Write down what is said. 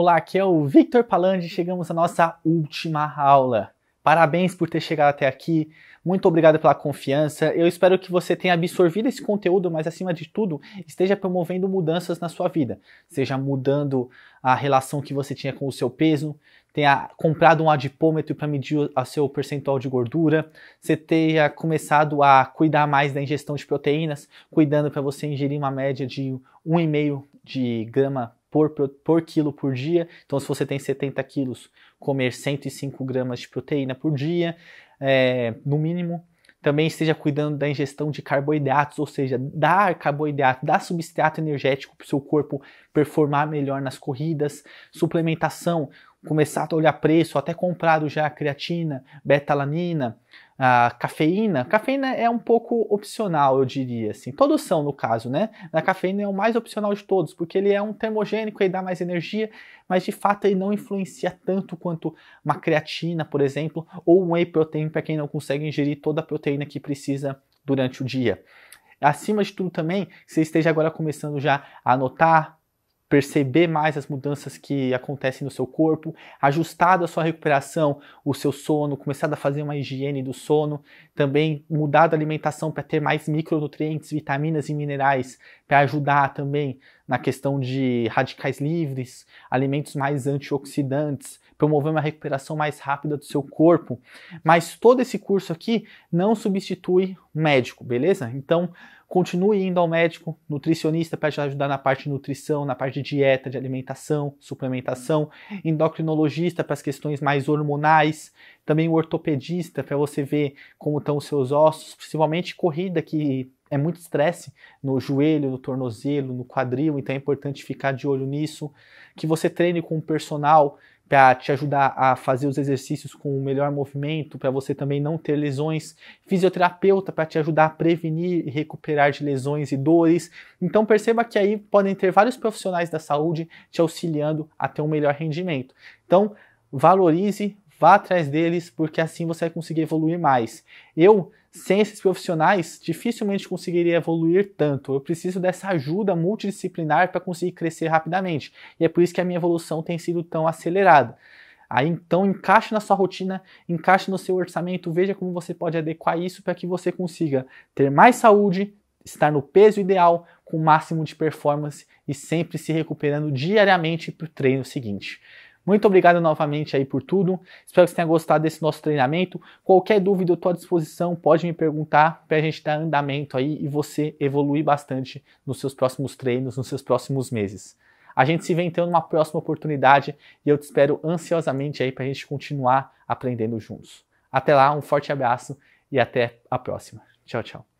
Olá, aqui é o Victor Palandi. Chegamos à nossa última aula. Parabéns por ter chegado até aqui. Muito obrigado pela confiança. Eu espero que você tenha absorvido esse conteúdo, mas acima de tudo, esteja promovendo mudanças na sua vida. Seja mudando a relação que você tinha com o seu peso, tenha comprado um adipômetro para medir o seu percentual de gordura, você tenha começado a cuidar mais da ingestão de proteínas, cuidando para você ingerir uma média de 1,5 de grama por, por quilo por dia. Então, se você tem 70 quilos, comer 105 gramas de proteína por dia, é, no mínimo. Também esteja cuidando da ingestão de carboidratos, ou seja, dar carboidrato, dar substrato energético para o seu corpo performar melhor nas corridas. Suplementação, começar a olhar preço, até comprado já a creatina, betalanina, a cafeína. Cafeína é um pouco opcional, eu diria assim. Todos são no caso, né? A cafeína é o mais opcional de todos, porque ele é um termogênico e dá mais energia, mas de fato ele não influencia tanto quanto uma creatina, por exemplo, ou um whey protein para quem não consegue ingerir toda a proteína que precisa durante o dia. Acima de tudo também, se você esteja agora começando já a anotar, perceber mais as mudanças que acontecem no seu corpo, ajustado a sua recuperação, o seu sono, começado a fazer uma higiene do sono, também mudar a alimentação para ter mais micronutrientes, vitaminas e minerais, para ajudar também na questão de radicais livres, alimentos mais antioxidantes, promover uma recuperação mais rápida do seu corpo. Mas todo esse curso aqui não substitui o médico, beleza? Então, Continue indo ao médico, nutricionista para te ajudar na parte de nutrição, na parte de dieta, de alimentação, suplementação, endocrinologista para as questões mais hormonais, também o ortopedista para você ver como estão os seus ossos, principalmente corrida que é muito estresse no joelho, no tornozelo, no quadril, então é importante ficar de olho nisso, que você treine com um personal para te ajudar a fazer os exercícios com o melhor movimento, para você também não ter lesões, fisioterapeuta para te ajudar a prevenir e recuperar de lesões e dores. Então perceba que aí podem ter vários profissionais da saúde te auxiliando a ter um melhor rendimento. Então valorize, Vá atrás deles, porque assim você vai conseguir evoluir mais. Eu, sem esses profissionais, dificilmente conseguiria evoluir tanto. Eu preciso dessa ajuda multidisciplinar para conseguir crescer rapidamente. E é por isso que a minha evolução tem sido tão acelerada. Aí então encaixe na sua rotina, encaixe no seu orçamento, veja como você pode adequar isso para que você consiga ter mais saúde, estar no peso ideal, com o máximo de performance e sempre se recuperando diariamente para o treino seguinte. Muito obrigado novamente aí por tudo. Espero que você tenha gostado desse nosso treinamento. Qualquer dúvida eu estou à disposição, pode me perguntar para a gente dar andamento aí e você evoluir bastante nos seus próximos treinos, nos seus próximos meses. A gente se vê então numa próxima oportunidade e eu te espero ansiosamente aí para a gente continuar aprendendo juntos. Até lá, um forte abraço e até a próxima. Tchau, tchau.